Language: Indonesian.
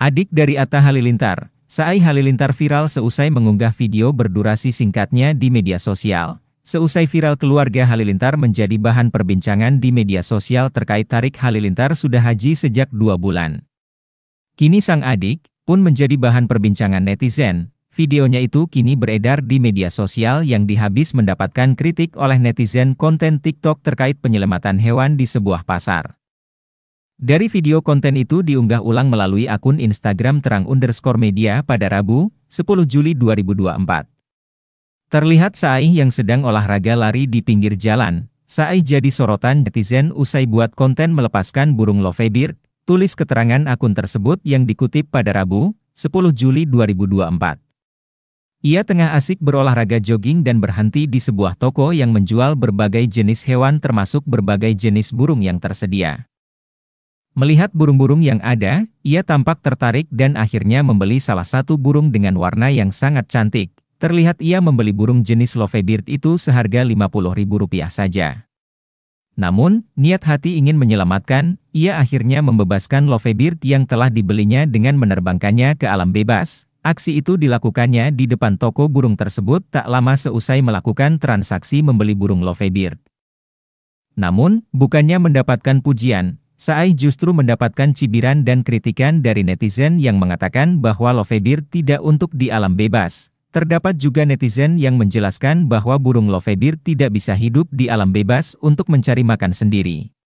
Adik dari Atta Halilintar, Saai Halilintar viral seusai mengunggah video berdurasi singkatnya di media sosial. Seusai viral keluarga Halilintar menjadi bahan perbincangan di media sosial terkait tarik Halilintar sudah haji sejak dua bulan. Kini sang adik pun menjadi bahan perbincangan netizen. Videonya itu kini beredar di media sosial yang dihabis mendapatkan kritik oleh netizen konten TikTok terkait penyelamatan hewan di sebuah pasar. Dari video konten itu diunggah ulang melalui akun Instagram Terang Underscore Media pada Rabu, 10 Juli 2024. Terlihat Saih yang sedang olahraga lari di pinggir jalan. Saih jadi sorotan netizen usai buat konten melepaskan burung lovebird, tulis keterangan akun tersebut yang dikutip pada Rabu, 10 Juli 2024. Ia tengah asik berolahraga jogging dan berhenti di sebuah toko yang menjual berbagai jenis hewan termasuk berbagai jenis burung yang tersedia. Melihat burung-burung yang ada, ia tampak tertarik dan akhirnya membeli salah satu burung dengan warna yang sangat cantik. Terlihat ia membeli burung jenis lovebird itu seharga Rp50.000 saja. Namun, niat hati ingin menyelamatkan, ia akhirnya membebaskan lovebird yang telah dibelinya dengan menerbangkannya ke alam bebas. Aksi itu dilakukannya di depan toko burung tersebut tak lama seusai melakukan transaksi membeli burung lovebird. Namun, bukannya mendapatkan pujian, Saai justru mendapatkan cibiran dan kritikan dari netizen yang mengatakan bahwa lovebird tidak untuk di alam bebas. Terdapat juga netizen yang menjelaskan bahwa burung lovebird tidak bisa hidup di alam bebas untuk mencari makan sendiri.